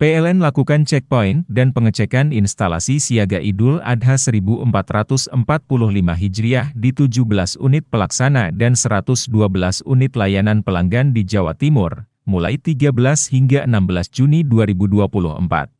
PLN lakukan checkpoint dan pengecekan instalasi siaga Idul Adha 1445 Hijriah di 17 unit pelaksana dan 112 unit layanan pelanggan di Jawa Timur, mulai 13 hingga 16 Juni 2024.